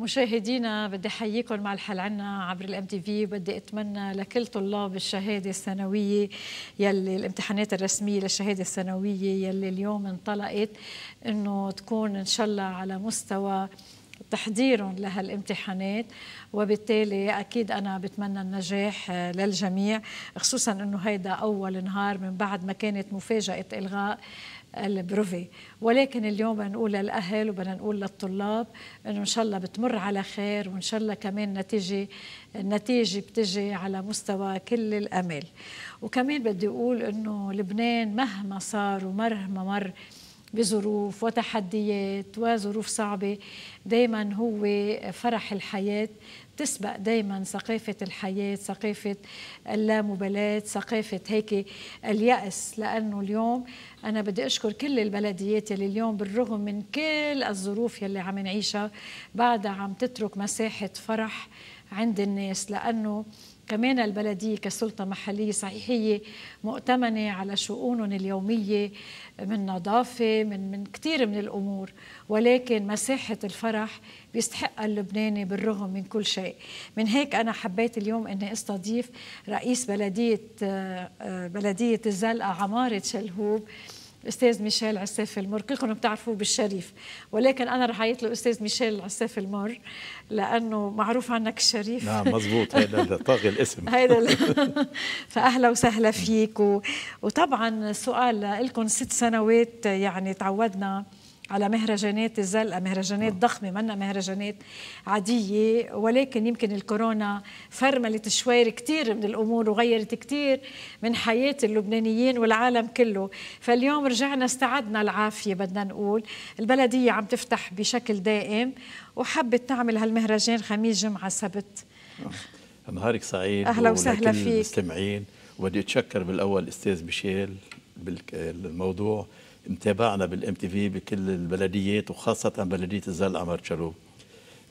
مشاهدينا بدي احييكم مع الحل عنا عبر الام تي في بدي اتمنى لكل طلاب الشهاده الثانويه يلي الامتحانات الرسميه للشهاده الثانويه يلي اليوم انطلقت انه تكون ان شاء الله على مستوى تحضيرهم لهالامتحانات وبالتالي اكيد انا بتمنى النجاح آه، للجميع خصوصا انه هيدا اول نهار من بعد ما كانت مفاجاه الغاء البروفي ولكن اليوم بدنا نقول للأهل وبدنا نقول للطلاب إنه إن شاء الله بتمر على خير وإن شاء الله كمان نتيجة النتيجة بتجي على مستوى كل الأمال وكمان بدي أقول إنه لبنان مهما صار ومهما مر, مر بظروف وتحديات وظروف صعبة دايما هو فرح الحياة تسبق دايما ثقافة الحياة ثقافة اللامبالاة ثقافة هيك اليأس لأنه اليوم أنا بدي أشكر كل البلديات يلي اليوم بالرغم من كل الظروف يلي عم نعيشها بعدها عم تترك مساحة فرح عند الناس لأنه كمان البلدية كسلطة محلية صحيح هي مؤتمنة على شؤونهم اليومية من نظافة من, من كثير من الأمور ولكن مساحة الفرح بيستحقها اللبناني بالرغم من كل شيء من هيك أنا حبيت اليوم أني استضيف رئيس بلدية آه، آه، بلدية الزلقة عمارة شلهوب الاستاذ ميشيل عساف المر كلكم بتعرفوه بالشريف ولكن انا رح له استاذ ميشيل عساف المر لانه معروف عنك الشريف نعم مزبوط هذا طاغي الاسم هذا فاهلا وسهلا فيك و... وطبعا سؤال لكم ست سنوات يعني تعودنا على مهرجانات الزلقة مهرجانات آه. ضخمة منا مهرجانات عادية ولكن يمكن الكورونا فرملت شوير كتير من الأمور وغيرت كتير من حياة اللبنانيين والعالم كله فاليوم رجعنا استعدنا العافية بدنا نقول البلدية عم تفتح بشكل دائم وحبت تعمل هالمهرجان خميس جمعة سبت آه. نهارك سعيد أهلا وسهلا فيك المستمعين وبدي أتشكر بالأول أستاذ بشيل بالموضوع متابعنا بالام تي في بكل البلديات وخاصه بلديه الزل عمر تشلوب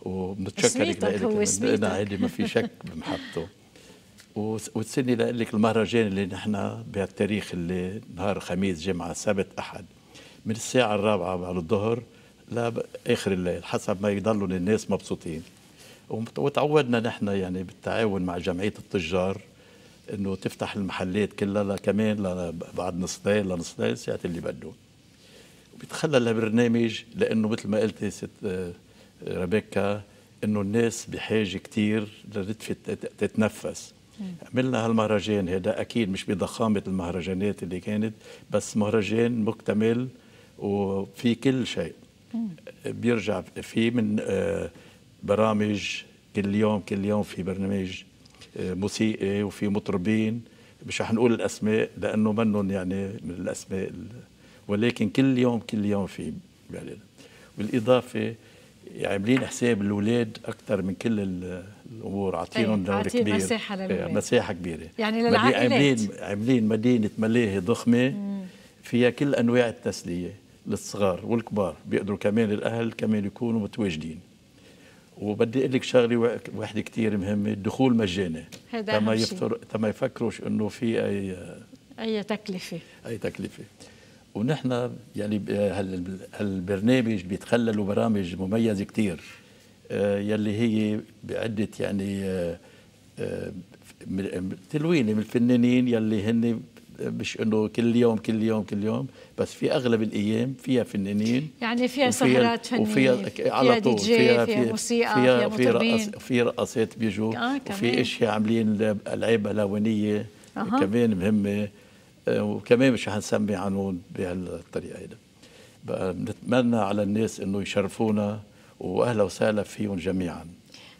ومتشكرك لك انا هيدي ما في شك بمحبته وتسني لك المهرجان اللي نحن بهالتاريخ اللي نهار خميس جمعة سبت أحد من الساعة الرابعة بعد الظهر لآخر الليل حسب ما يضلوا الناس مبسوطين وتعودنا نحن يعني بالتعاون مع جمعية التجار انه تفتح المحلات كلها كمان بعد نص ليل لنص ليل ساعة اللي بدهم بيتخلى البرنامج لانه مثل ما قلتي ست آه، ربيكا انه الناس بحاجه كثير تتنفس عملنا هالمهرجان هذا اكيد مش بضخامه المهرجانات اللي كانت بس مهرجان مكتمل وفي كل شيء بيرجع في من آه، برامج كل يوم كل يوم في برنامج آه، موسيقي وفي مطربين مش رح نقول الاسماء لانه منهم يعني من الاسماء ولكن كل يوم كل يوم في بلد بالإضافة عاملين يعني حساب الأولاد أكثر من كل الأمور عاطينهم دور كبير مساحة إيه، مساحة كبيرة يعني للعائلات عاملين عاملين مدينة ملاهي ضخمة مم. فيها كل أنواع التسلية للصغار والكبار بيقدروا كمان الأهل كمان يكونوا متواجدين وبدي اقول لك شغله وحده كثير مهمه الدخول مجاني تما يفتر تما يفكروش انه في اي اي تكلفه اي تكلفه ونحن يعني هالبرنامج بيتخللوا برامج مميزه كثير آه، يلي هي بعده يعني آه، آه، تلوينه من الفنانين يلي هن مش انه كل يوم كل يوم كل يوم بس في اغلب الايام فيها فنانين يعني فيها سهرات فنيه وفيها على طول فيها, فيها, فيها موسيقى فيها في رقص في رقصات بيجوا آه وفي اشياء عاملين العاب الهونيه آه. كمان مهمه وكمان مش حنسمي عنون بهالطريقه هيدا بنتمنى على الناس انه يشرفونا واهلا وسهلا فيهم جميعا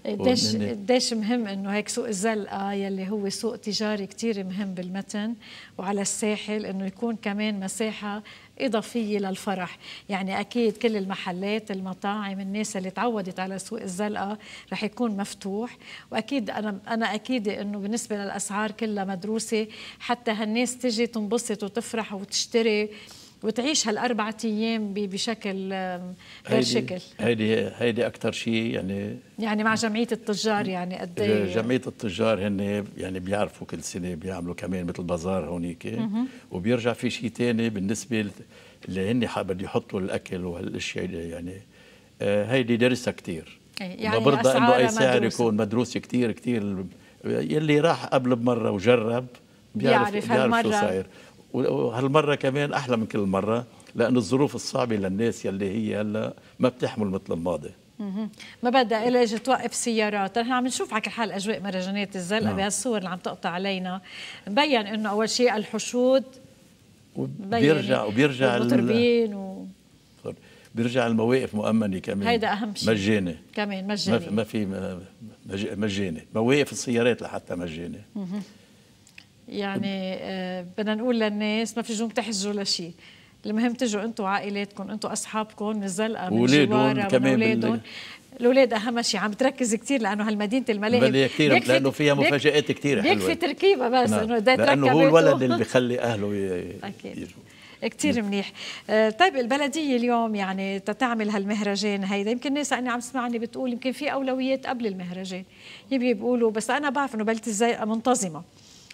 قديش قديش مهم انه هيك سوق الزلقه آه، يلي هو سوق تجاري كثير مهم بالمتن وعلى الساحل انه يكون كمان مساحه إضافية للفرح يعني أكيد كل المحلات المطاعم الناس اللي تعودت على سوق الزلقة رح يكون مفتوح وأكيد أنا أنا أكيد إنه بالنسبة للأسعار كلها مدروسة حتى هالناس تجي تنبسط وتفرح وتشتري وتعيش هالأربعة أيام بشكل غير شكل هيدي هيدي أكثر شيء يعني يعني مع جمعية التجار يعني قد إيه؟ جمعية التجار هن يعني بيعرفوا كل سنة بيعملوا كمان مثل بازار هونيك وبيرجع في شيء ثاني بالنسبة اللي هن بده يحطوا الأكل وهالأشياء يعني آه، هيدي درسها كثير إيه، يعني برضه انه اي سعر مدروسة. يكون مدروس كثير كثير يلي راح قبل بمره وجرب بيعرف, بيعرف هالمرة بيعرف شو صاير وهالمره كمان احلى من كل مره لأن الظروف الصعبه للناس يلي هي هلا ما بتحمل مثل الماضي ما بدها اجي توقف سيارات نحن طيب، عم نشوف على كل حال اجواء مهرجانات الزلقه نعم. بهالصور اللي عم تقطع علينا مبين انه اول شيء الحشود وبيرجع وبيرجع المطربين و... بيرجع المواقف مؤمنه كمان هيدا اهم شيء مجاني كمان مجاني ما في مجاني مواقف السيارات لحتى مجاني يعني آه، بدنا نقول للناس ما في جوم تحجوا لشيء المهم تجوا انتم عائلاتكم انتم اصحابكم من الزلقه من ولادهم كمان اولادهم الاولاد اهم شيء عم تركز كثير لانه هالمدينه الملاهي هي كثير لانه فيها مفاجات كثير حلوه بيكفي تركيبها بس نعم. انه لانه هو الولد اللي بخلي اهله يجوا كثير نعم. منيح آه، طيب البلديه اليوم يعني تتعمل هالمهرجان هيدا يمكن ناس انا عم سمعني بتقول يمكن في اولويات قبل المهرجان يبي بيقولوا بس انا بعرف انه بلده الزيقه منتظمه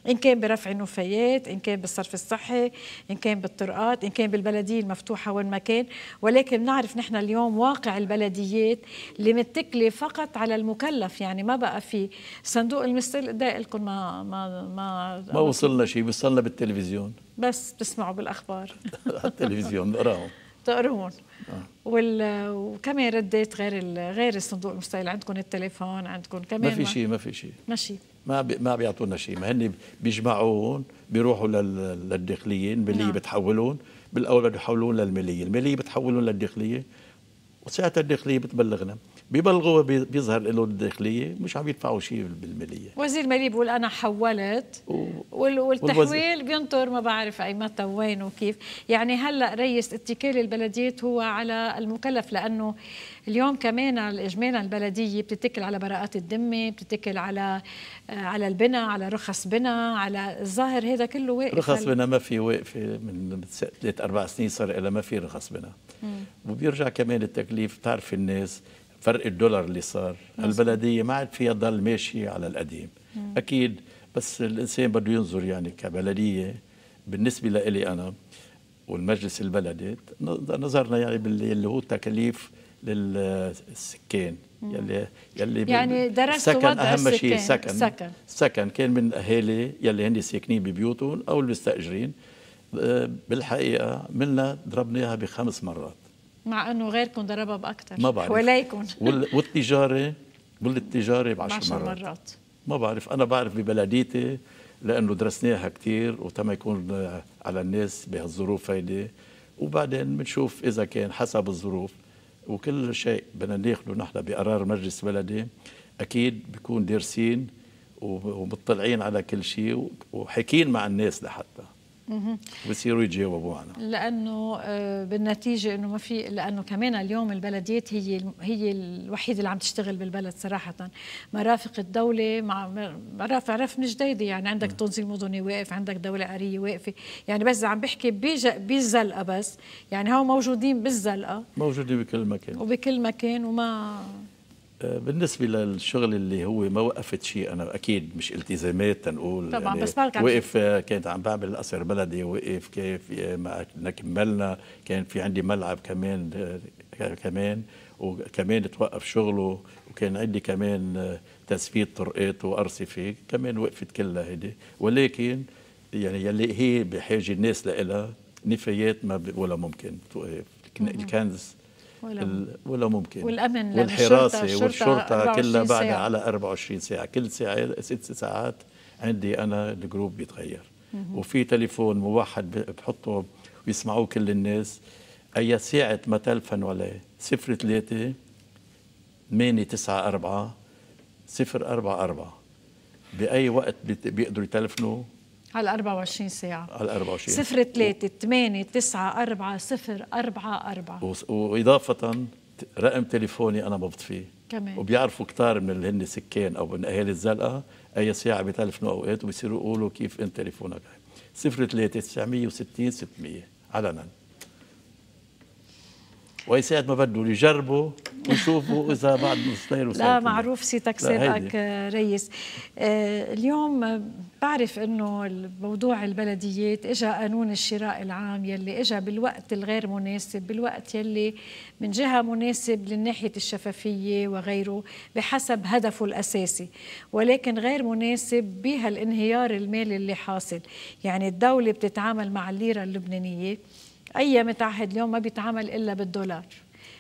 إن كان برفع النفايات إن كان بالصرف الصحي إن كان بالطرقات إن كان بالبلدية المفتوحة وين ما كان ولكن بنعرف نحن اليوم واقع البلديات اللي متكلة فقط على المكلف يعني ما بقى في صندوق المستقل قدام لكم ما ما ما ما وصلنا شيء وصلنا بالتلفزيون بس بتسمعوا بالاخبار على التلفزيون بقراهم تقرون آه. وال... وكمان ردات غير غير الصندوق المستقل عندكم التليفون عندكم كمان ما في شيء ما في شيء ما شيء ما بي ما بيعطونا شيء ما هن بيجمعوهم بيروحوا للداخليه الماليه نعم. بتحولهم بالاول بده يحولون للماليه الماليه بتحولون للداخليه وساعتها الداخليه بتبلغنا ببلغوا بيظهر له الداخليه مش عم يدفعوا شيء بالماليه وزير الماليه بيقول انا حولت و... والتحويل بينطر ما بعرف اي متى وين وكيف يعني هلا رئيس اتكال البلديات هو على المكلف لانه اليوم كمان اجمالا البلديه بتتكل على براءات الذمه بتتكل على آه، على البناء على رخص بناء على الظاهر هذا كله واقف رخص بناء ما في واقفه من ثلاث اربع سنين صار لها ما في رخص بناء وبيرجع كمان التكليف تعرف الناس فرق الدولار اللي صار مزبوط. البلديه ما عاد فيها ضل ماشيه على القديم مم. اكيد بس الانسان بده ينظر يعني كبلديه بالنسبه لإلي انا والمجلس البلدي نظرنا يعني باللي هو تكاليف للسكان يلي يلي يعني درست السكن اهم شيء سكن سكن كان من الاهالي يلي هن ساكنين ببيوتهم او المستاجرين آه، بالحقيقه منا ضربناها بخمس مرات مع انه غيركم ضربها باكثر ما بعرف وليكن والتجاره والتجاره ب 10 مرات. مرات ما بعرف انا بعرف ببلديتي لانه درسناها كثير وتما يكون على الناس بهالظروف هيدي وبعدين بنشوف اذا كان حسب الظروف وكل شيء بدنا ناخذه نحن بقرار مجلس بلدي اكيد بيكون دارسين ومطلعين على كل شيء وحكين مع الناس لحتى بصيروا يجاوبوا عنها لانه آه، بالنتيجه انه ما في لانه كمان اليوم البلديات هي هي الوحيده اللي عم تشتغل بالبلد صراحه مرافق الدوله مع مرافق رفن جديده يعني عندك تنظيم مدني واقف عندك دوله قريه واقفه يعني بس عم بحكي بالزلقه بس يعني هو موجودين بالزلقه موجودين بكل مكان وبكل مكان وما بالنسبة للشغل اللي هو ما وقفت شيء أنا أكيد مش التزامات تنقول طبعا يعني بس مالك وقف كانت عم بعمل القصر بلدي وقف كيف ما كملنا كان في عندي ملعب كمان كمان وكمان توقف شغله وكان عندي كمان تسفيد طرقات وأرصفة كمان وقفت كلها هيدي ولكن يعني يلي هي بحاجة الناس لإلها نفايات ما ولا ممكن توقف الكنز ولا, ولا ممكن والامن والحراسه الشرطة والشرطه كلها بعدها على 24 ساعه كل ساعه ست ساعات عندي انا الجروب بيتغير وفي تليفون موحد بحطه ويسمعوه كل الناس اي ساعه ما تلفن ولا 03 8 9 4 0 4 4 بأي وقت بيقدروا يتلفنوا على 24 ساعة على 24 0 3 8 9 4 0 4 4 وإضافة رقم تليفوني أنا بفض فيه كمان وبيعرفوا كتار من اللي هن سكان أو من أهالي الزلقة أي ساعة بتلفنوا أوقات وبيصيروا يقولوا كيف أنت تليفونك 0 3 960 600 علنا ويساعد ما بده يجربوا ونشوفوا اذا بعد نستاهلوا لا معروف سيتك سابقك آه، ريس آه، اليوم بعرف انه موضوع البلديات اجى قانون الشراء العام يلي اجى بالوقت الغير مناسب بالوقت يلي من جهه مناسب للناحيه الشفافيه وغيره بحسب هدفه الاساسي ولكن غير مناسب بهالانهيار المالي اللي حاصل يعني الدوله بتتعامل مع الليره اللبنانيه اي متعهد اليوم ما بيتعامل الا بالدولار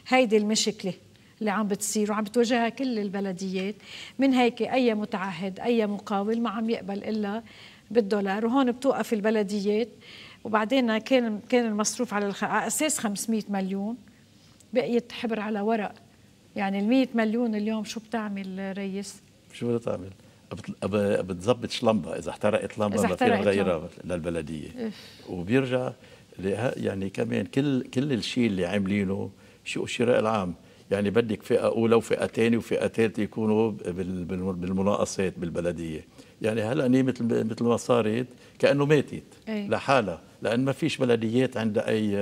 هيدي المشكله اللي عم بتصير وعم بتواجهها كل البلديات من هيك أي متعهد أي مقاول ما عم يقبل إلا بالدولار وهون بتوقف البلديات وبعدين كان كان المصروف على الخ... على اساس 500 مليون بقيت حبر على ورق يعني ال 100 مليون اليوم شو بتعمل ريس؟ شو بدها تعمل؟ بتظبط لمبه اذا احترقت لمبه ما فيها غيرها للبلديه وبيرجع يعني كمان كل كل الشيء اللي عاملينه شو الشراء العام يعني بدك فئه اولى وفئه ثانيه وفئه ثالثه يكونوا بالمناقصات بالبلديه يعني هلا ني مثل مثل ما صارت كانه ماتت إيه. لحالها لان ما فيش بلديات عندها اي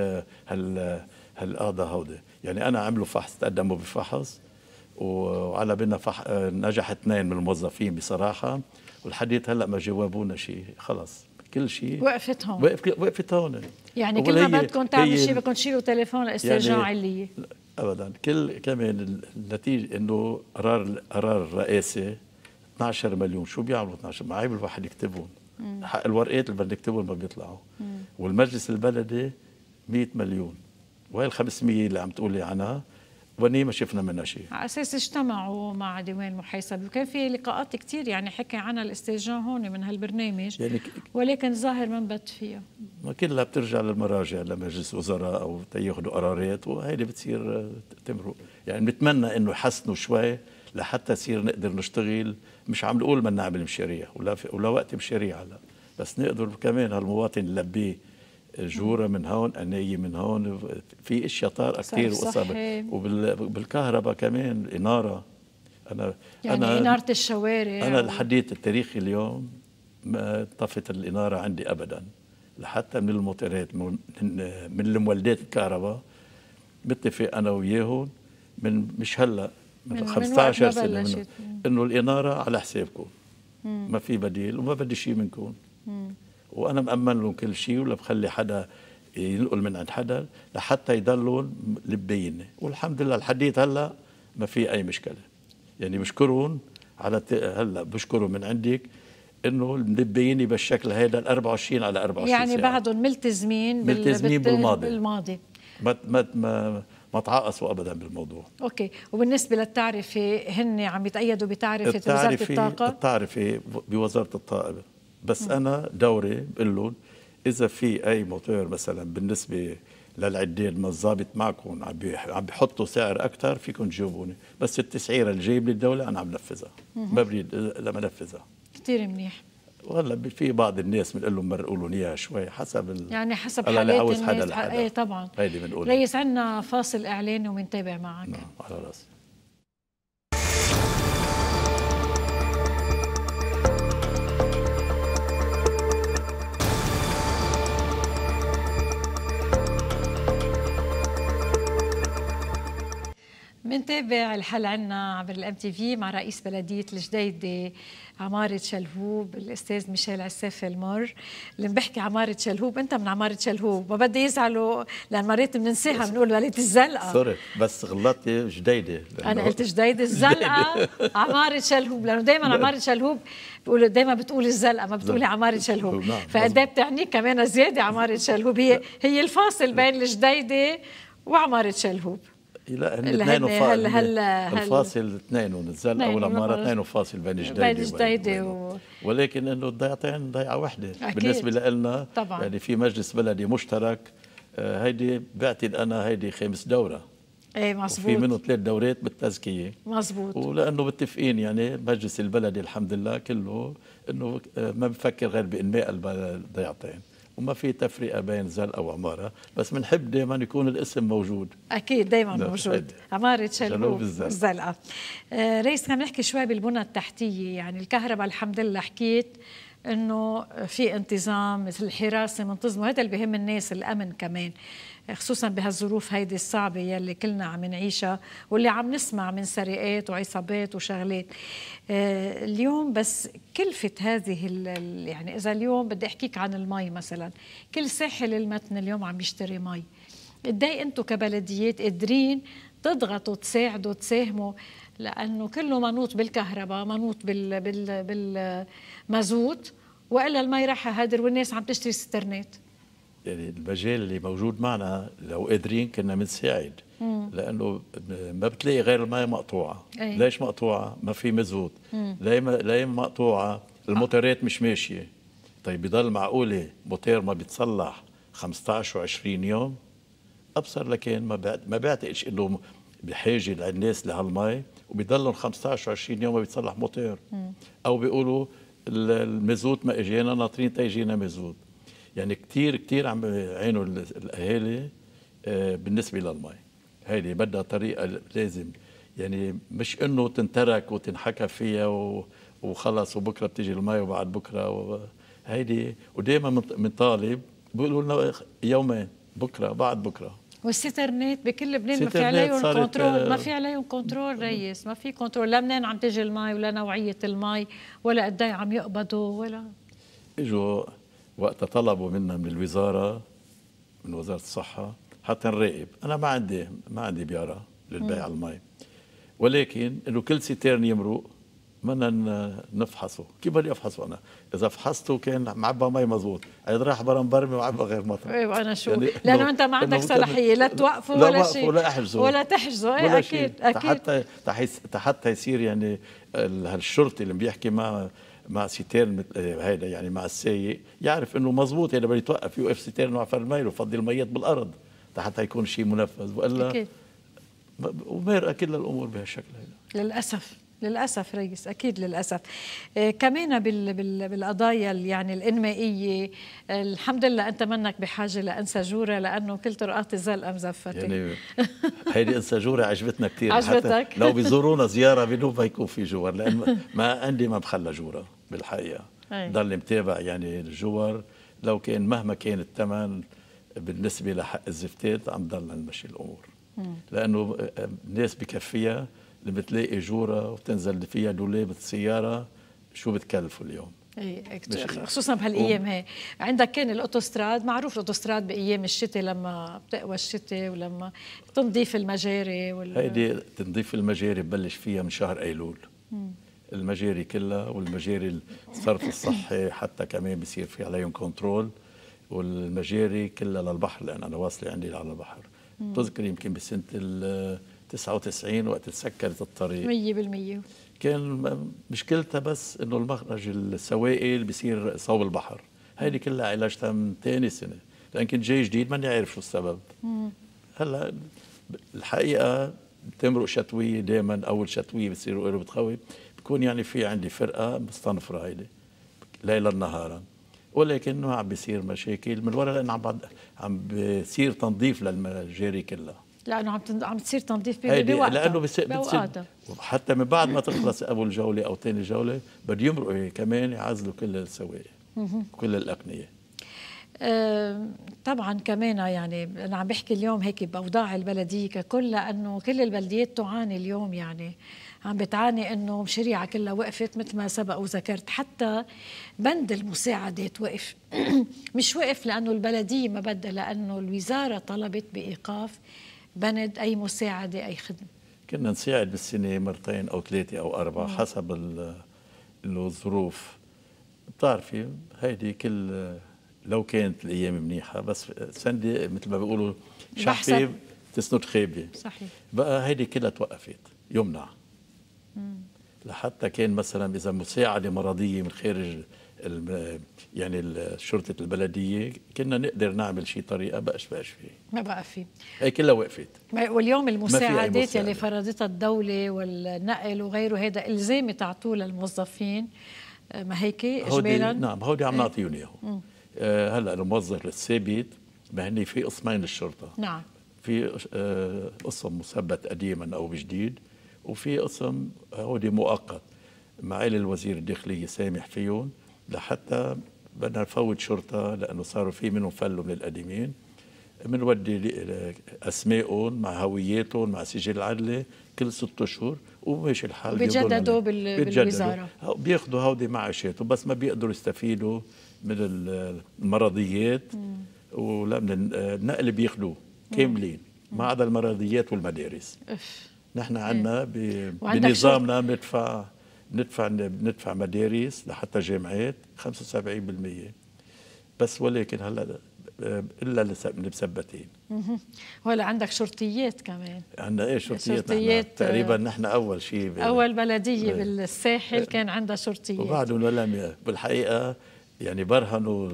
هال هالقاضى هودي يعني انا عملوا فحص تقدموا بفحص وعلى بنا فح... نجح اثنين من الموظفين بصراحه والحديث هلا ما جاوبونا شيء خلص كل شيء وقفت هون وقفت هون يعني كل ما بدكم تعملوا شيء بدكم تشيلوا تليفون لاسترجاع يعني عليه ابدا كل كمان النتيجه انه قرار قرار الرئاسه 12 مليون شو بيعملوا 12 معيب الواحد يكتبهم حق الورقات اللي بدنا نكتبهم ما بيطلعوا والمجلس البلدي 100 مليون وهي ال 500 اللي عم تقولي عنها وني ما شفنا منها شيء على اساس اجتمعوا مع ديوان المحيصبي وكان في لقاءات كثير يعني حكى عنها الاستاذ جان هون من هالبرنامج يعني ولكن ظاهر ما نبت فيها ما كلها بترجع للمراجع لمجلس وزراء او تاخذوا قرارات وهيدي بتصير آه، تمرق يعني بنتمنى انه يحسنوا شوي لحتى يصير نقدر نشتغل مش عم نقول ما نعمل مشاريع ولا ولا وقت مشاريع هلا بس نقدر كمان هالمواطن نلبيه جورة من هون قناية من هون في اشياء طارئة كثير وقصة وبالكهرباء كمان إنارة أنا يعني أنا إنارة الشوارع أنا لحديت التاريخي اليوم ما طفت الإنارة عندي أبداً لحتى من الموتورات من من المولدات الكهرباء متفق انا وياهم من مش هلا من, من 15 سنه من انه الاناره على حسابكم ما في بديل وما بدي شيء منكم وانا مامن لهم كل شيء ولا بخلي حدا ينقل من عند حدا لحتى يضلوا لبين والحمد لله الحديث هلا ما في اي مشكله يعني بشكرهم على هلا بشكرهم من عندك انه الملبيين بالشكل هذا ال 24 على 24 يعني ساعة. بعدهم ملتزمين ملتزمين بالماضي بالماضي ما ما ما ما تعاقصوا ابدا بالموضوع اوكي وبالنسبه للتعرفه هن عم يتايدوا بتعرفه وزاره الطاقه التعرفه بوزاره الطاقه بس م. انا دوري بقول لهم اذا في اي موتور مثلا بالنسبه للعداد ما الظابط معكم عم عم بيحطوا سعر اكثر فيكم تجيبوني بس التسعيره اللي جايب للدوله انا عم نفذها ما بريد لما نفذها كثير منيح والله في بعض الناس بنقول لهم مرقوا لهم اياها شوي حسب ال... يعني حسب حالات الناس حدا لحدا. ايه طبعا هيدي بنقول ريس عندنا فاصل اعلاني ومنتابع معك نعم على راسي نتابع الحل عنا عبر الام تي في مع رئيس بلديه الجديده عماره شلهوب الاستاذ ميشيل عساف المر اللي بحكي عماره شلهوب انت من عماره شلهوب ما بدي يزعلوا لان مريت بننساها بنقول بلديه الزلقه سوري بس غلطتي جديده انا قلت جديده الزلقه عماره شلهوب لانه دائما عماره شلهوب بيقولوا دايما بتقول الزلقه ما بتقولي عماره شلهوب نعم، فقد إيه بتعنيك كمان زياده عماره شلهوب هي هي الفاصل بين الجديده وعماره شلهوب لا هن اثنين وفاصل هل هل الفاصل اثنين ونزل اول مره اثنين وفاصل بين جديده بين جديده ولكن انه الضيعتين ضيعه واحده أكيد. بالنسبه لنا يعني في مجلس بلدي مشترك آه، هيدي بعتد انا هيدي خامس دوره اي إيه، مزبوط في منه ثلاث دورات بالتزكيه مزبوط ولانه متفقين يعني مجلس البلدي الحمد لله كله انه آه، ما بفكر غير بانماء الضيعتين وما في تفرقه بين زلقه وعماره بس بنحب دائما يكون الاسم موجود اكيد دائما نعم، موجود عماره شلوب الزلقه آه رئيس خلينا نحكي شوي بالبنى التحتيه يعني الكهرباء الحمد لله حكيت انه في انتظام مثل الحراسه منتظمه هذا اللي بهم الناس الامن كمان خصوصا بهالظروف هيدي الصعبه يلي كلنا عم نعيشها واللي عم نسمع من سرقات وعصابات وشغلات آه، اليوم بس كلفه هذه يعني اذا اليوم بدي احكيك عن المي مثلا كل ساحل المتن اليوم عم يشتري مي قد ايه انتم كبلديات قادرين تضغطوا تساعدوا تساهموا لانه كله منوط بالكهرباء منوط بال بال بالمازوت والا المي راح هدر والناس عم تشتري سترنات يعني المجال اللي موجود معنا لو قادرين كنا بنساعد لانه ما بتلاقي غير الماء مقطوعه أي. ليش مقطوعه ما في مزود ليه ما مقطوعه الموتورات مش ماشيه طيب بضل معقوله موتير ما بيتصلح 15 و20 يوم ابصر لكن ما بعت ما بعتقش انه بحاجه للناس لهالمي وبيضلهم 15 و20 يوم ما بيتصلح موتير او بيقولوا المزود ما اجانا ناطرين تيجينا مزود يعني كثير كثير عم يعينوا الاهالي آه، بالنسبه للمي هيدي بدها طريقه لازم يعني مش انه تنترك وتنحكى فيها وخلص وبكره بتيجي المي وبعد بكره و... هيدي ودائما بنطالب بيقولوا لنا يومين بكره بعد بكره والسيترنت بكل لبنان آه، ما في عليهم كنترول ما في عليهم كنترول ريس ما في كنترول لا منين عم تجي المي ولا نوعيه المي ولا قد إيه عم يقبضوا ولا اجوا وقت طلبوا منا من الوزاره من وزاره الصحه حتى نراقب انا ما عندي ما عندي بياره للبيع على المي ولكن انه كل سيتيرن يمرق بدنا نفحصه كيف بدي افحصه انا اذا فحصته كان معبى مي مزبوط اذا راح برا مبرمي وعبى غير مطر ايوه وانا شو يعني لانه انت ما عندك صلاحيه لا توقفه ولا شيء ولا احجزه ولا تحجزه اي اكيد اكيد حتى حتى يصير يعني هالشرطي اللي بيحكي معه مع سيتيرن مثل آه، هيدا يعني مع السايق يعرف انه مزبوط هيدا بده يتوقف يوقف سيتيرن وعفر الميل وفضي الميت بالارض حتى يكون شيء منفذ والا ومرأة كل الامور بهالشكل هيدا للاسف للأسف ريس أكيد للأسف آه، كمان بال بال بالقضايا يعني الإنمائية آه، الحمد لله أنت منك بحاجة لأنساجورة لأنه كل طرقاتي زلقة مزفتة يعني هيدي أنساجورة عجبتنا كثير عجبتك لو بيزورونا زيارة بنوب يكون في جور لأن ما عندي ما بخلى جورة بالحقيقة ضل متابع يعني الجور لو كان مهما كان الثمن بالنسبة لحق الزفتات عم ضل نمشي الأمور لأنه آه، الناس بكفيها اللي بتلاقي جوره وبتنزل فيها دولاب السياره شو بتكلفوا اليوم إيه،, ايه خصوصا بهالايام هي عندك كان الاوتوستراد معروف الاوتوستراد بايام الشتاء لما بتقوى الشتاء ولما تنظيف المجاري وال... هيدي تنظيف المجاري ببلش فيها من شهر ايلول مم. المجاري كلها والمجاري الصرف الصحي حتى كمان بصير في عليهم كنترول والمجاري كلها للبحر لان انا واصله عندي على البحر بتذكر يمكن بسنه 99 وقت تسكرت الطريق 100% كان مشكلتها بس انه المخرج السوائل بصير صوب البحر هيدي كلها علاجتها من ثاني سنه لان كنت جاي جديد ماني عارف شو السبب هلا الحقيقه بتمرق شتويه دائما اول شتويه بتصير له بتخوي بكون يعني في عندي فرقه مستنفره هيدي ليلا نهارا ولكن ما عم بيصير مشاكل من وراء لانه عم عم بيصير تنظيف للمجاري كلها لانه عم تن... عم تصير تنظيف بوقتها لانه بس... بتصير حتى من بعد ما تخلص اول جوله او ثاني جوله بده يمرقوا كمان يعزلوا كل السوائل كل الاقنيه طبعا كمان يعني انا عم بحكي اليوم هيك باوضاع البلديه ككل لانه كل البلديات تعاني اليوم يعني عم بتعاني انه شريعه كلها وقفت مثل ما سبق وذكرت حتى بند المساعدات وقف مش وقف لانه البلديه ما بدها لانه الوزاره طلبت بايقاف بند أي مساعدة أي خدمة كنا نساعد بالسنة مرتين أو ثلاثة أو أربعة مم. حسب الظروف بتعرفي هيدي كل لو كانت الأيام منيحة بس سندي مثل ما بيقولوا شحفي تسند خيبة صحيح بقى هيدي كلها توقفت يمنع مم. لحتى كان مثلا إذا مساعدة مرضية من خارج يعني شرطه البلديه كنا نقدر نعمل شي طريقه بقش بقش فيه ما بقى فيه هي كلها وقفت واليوم المساعدات يلي فرضتها الدوله والنقل وغيره هذا الزامي تعطوه للموظفين آه، ما هيك اجمالا نعم هودي عم إيه. نعطيهم إياهم آه، هلا الموظف الثابت ما هن في قسمين للشرطه نعم في آه قسم مثبت قديما او جديد وفي قسم هودي مؤقت معالي الوزير الداخليه سامح فيهم لحتى بدنا نفوت شرطه لانه صاروا في منهم فلوا من القديمين بنودي اسمائهم مع هوياتهم مع سجل عدلي كل ست اشهر وماشي الحال بيجددوا بال... بالوزاره بياخذوا هودي معاشاتهم بس ما بيقدروا يستفيدوا من المرضيات ولا من النقل بياخذوه كاملين ما عدا المرضيات والمدارس نحن إيه. عندنا ب... بنظامنا بندفع ندفع ندفع مدارس لحتى جامعات 75% بس ولكن هلا الا لمثبتين ولا عندك شرطيات كمان عندنا ايه شرطيات, شرطيات نحن تقريبا آه، نحن اول شيء اول بلديه ايه بالساحل كان عندها شرطيات وبعدهم ولم بالحقيقه يعني برهنوا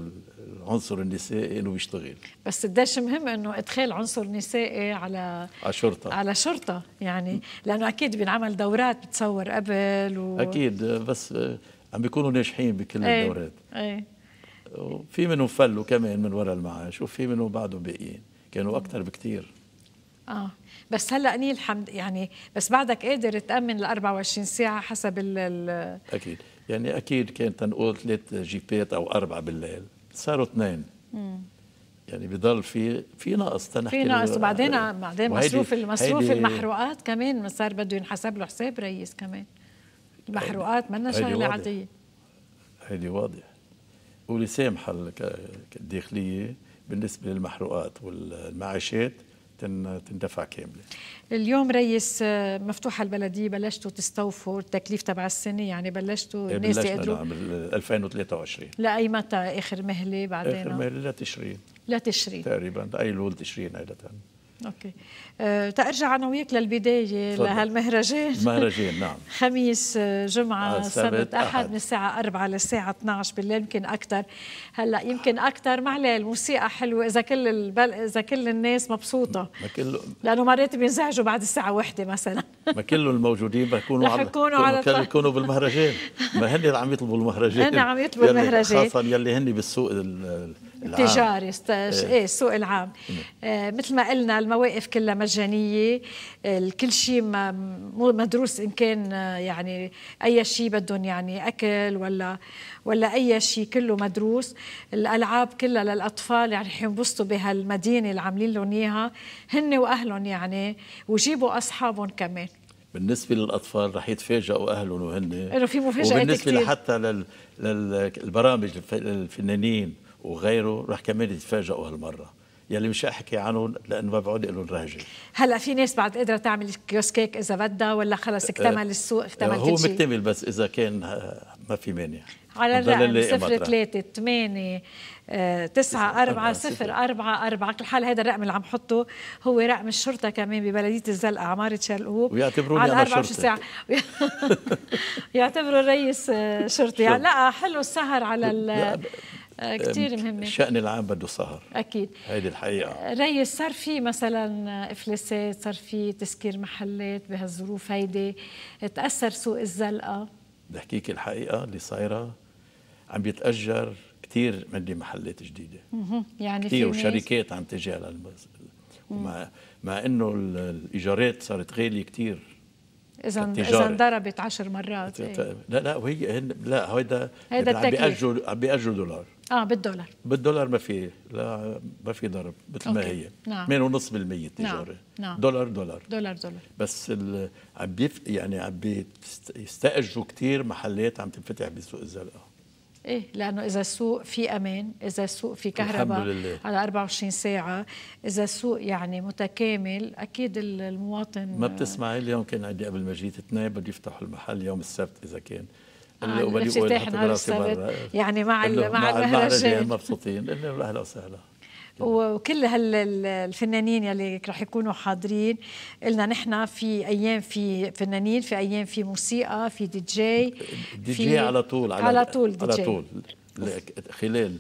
العنصر النسائي انه بيشتغل بس قديش مهم انه ادخال عنصر نسائي على على شرطه على شرطه يعني لانه اكيد بينعمل دورات بتصور قبل و... اكيد بس عم بيكونوا ناجحين بكل أي الدورات ايه وفي منهم فلوا كمان من وراء المعاش وفي منهم بعدهم باقيين كانوا اكثر بكثير اه بس هلا نيل حمد يعني بس بعدك قادر تامن ال 24 ساعه حسب ال اكيد يعني اكيد كانت تنقول ثلاث جيبات او اربعه بالليل صاروا اثنين يعني بضل في في نقص تنحكي في نقص وبعدين آه، بعدين مصروف المصروف المحروقات كمان صار بده ينحسب له حساب رئيس كمان المحروقات منا شغله عاديه هيدي واضح ولسامحه الداخليه بالنسبه للمحروقات والمعاشات تندفع كامله اليوم ريس آه، مفتوحه البلديه بلشتوا تستوفوا التكليف تبع السنه يعني بلشتوا إيه، الناس يقدروا نعم 2023 لاي متى اخر مهله بعدين اخر مهله لتشرين لتشرين تقريبا لول تشرين عاده اوكي أه تأرجع انا وياك للبدايه لهالمهرجان المهرجان نعم خميس أه، جمعه آه، سبت احد من الساعه 4 للساعه 12 بالليل يمكن اكثر هلا يمكن اكثر مع الموسيقى حلوه اذا كل البل... اذا كل الناس مبسوطه ما كله لانه مرات بينزعجوا بعد الساعه 1 مثلا ما كله الموجودين بيكونوا على يكونوا على يكونوا بالمهرجان ما هن عم يطلبوا المهرجان هن عم يطلبوا المهرجان خاصه يلي هن بالسوق ال... التجاري استاذ ايه, إيه، السوق العام آه مثل ما قلنا المواقف كلها مجانيه إيه، الكل شيء مدروس ان كان آه، يعني اي شيء بدهم يعني اكل ولا ولا اي شيء كله مدروس الالعاب كلها للاطفال يعني حينبسطوا بهالمدينه اللي عاملين لهم اياها هن واهلهم يعني وجيبوا اصحابهم كمان بالنسبه للاطفال رح يتفاجئوا اهلهم وهن انه في مفاجات وبالنسبه كتير. حتى للبرامج الفنانين وغيره رح كمان يتفاجئوا هالمره يلي مش احكي عنهم لانه ما بعود لهم رهجه هلا في ناس بعد قادره تعمل كيوسكيك اذا بدها ولا خلص آه، اكتمل السوق اكتمل كل شيء هو مكتمل بس اذا كان آه، ما في مانع على الرقم 0 3 8 9 4 0 4 4 كل حال هذا الرقم اللي عم حطه هو رقم الشرطه كمان ببلديه الزلقه عماره شرقوب ويعتبروني على 24 ساعه يعتبروا الرئيس آه، شرطي لا حلو السهر على ال آه، كثير مهمه الشان العام بده سهر اكيد هيدي الحقيقه آه، ريس صار في مثلا افلاسات صار في تسكير محلات بهالظروف هيدي تاثر سوق الزلقه بحكيك الحقيقه اللي صايره عم بيتاجر كثير عندي محلات جديده يعني كثير وشركات عم تجي على المز... مع انه الايجارات صارت غاليه كثير اذا اذا انضربت 10 مرات إيه؟ طيب. لا لا وهي هن لا هيدا هيدا يعني عم بيأجروا عم بيأجروا دولار اه بالدولار بالدولار ما في لا ما في ضرب مثل ما هي نعم 2.5% نعم نعم. دولار دولار دولار دولار بس عم بيف يعني عم بيستأجروا كثير محلات عم تنفتح بسوق الزرقاء ايه لانه اذا السوق في امان اذا السوق في كهرباء على 24 ساعه اذا السوق يعني متكامل اكيد المواطن ما بتسمعي اليوم كان عندي قبل ما جيت اثنين بده يفتحوا المحل يوم السبت اذا كان آه، اللي نهار السبت يعني مع مع المهرجان مبسوطين اهلا وسهلا وكل هالفنانين يلي رح يكونوا حاضرين قلنا نحن في ايام في فنانين في ايام في موسيقى في دي جي دي جي على طول على, على طول دي على طول خلال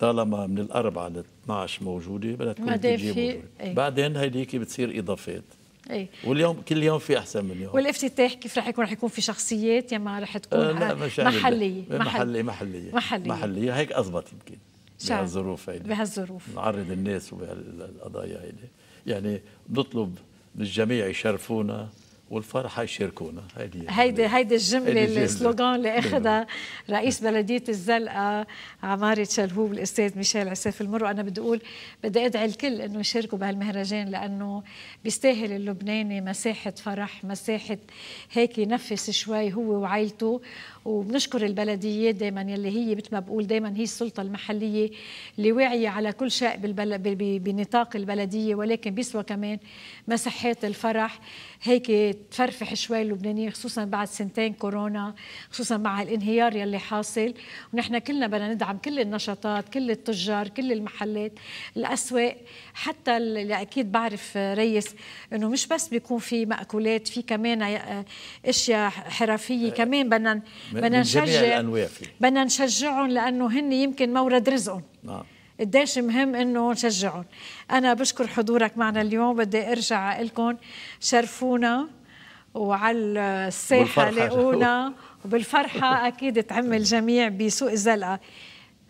طالما من الاربعه ل 12 موجوده بدها تكون دي جي موجوده إيه. بعدين هيديك بتصير اضافات ايه واليوم كل يوم في احسن من يوم والافتتاح كيف رح يكون رح يكون في شخصيات يا ما رح تكون آه لا محلية. محلية. محلية. محليه محليه محليه محليه هيك اضبط يمكن بهالظروف هيدي بهالظروف نعرض الناس وبهالقضايا هيدي يعني بنطلب من الجميع يشرفونا والفرحة يشاركونا هيدي هيدي هيدي الجملة السلوغان اللي أخذها رئيس بلدية الزلقة عمارة شلهوب الأستاذ ميشيل عساف المر وأنا بدي أقول بدي أدعي الكل إنه يشاركوا بهالمهرجان لأنه بيستاهل اللبناني مساحة فرح مساحة هيك ينفس شوي هو وعائلته وبنشكر البلديات دائما يلي هي مثل ما بقول دائما هي السلطه المحليه اللي واعيه على كل شيء بالبل... بنطاق البلديه ولكن بيسوى كمان مساحات الفرح هيك تفرفح شوي اللبنانيه خصوصا بعد سنتين كورونا خصوصا مع الانهيار يلي حاصل ونحن كلنا بدنا ندعم كل النشاطات كل التجار كل المحلات الاسواق حتى اللي اكيد بعرف ريس انه مش بس بيكون في مأكولات في كمان آه، اشياء حرفيه آه، كمان بدنا بدنا نشجع بدنا نشجعهم لانه هن يمكن مورد رزقهم نعم قديش مهم انه نشجعهم انا بشكر حضورك معنا اليوم بدي ارجع لكم شرفونا وعلى الساحه لاقونا وبالفرحه اكيد تعم الجميع بسوق الزلقه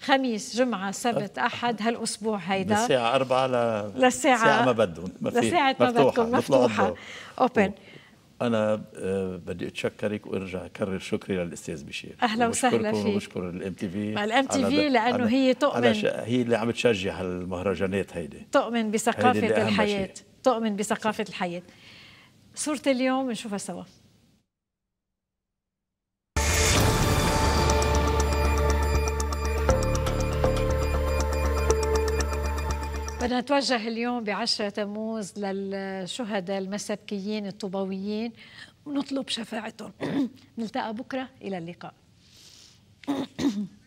خميس جمعة سبت أحد هالأسبوع هيدا الساعة 4 ل... للساعة ما بدهم لساعة ما بدكم مفتوحة أوبن انا آه، بدي اتشكرك وارجع اكرر شكري للاستاذ بشير اهلا وسهلا فيك وبشكر الام تي في مع الام تي في لانه هي تؤمن ش... هي اللي عم تشجع هالمهرجانات هيدي تؤمن بثقافه الحياه تؤمن بثقافه الحياه صورة اليوم نشوفها سوا بدنا نتوجه اليوم ب 10 تموز للشهداء المسبكيين الطوباويين ونطلب شفاعتهم نلتقى بكره الى اللقاء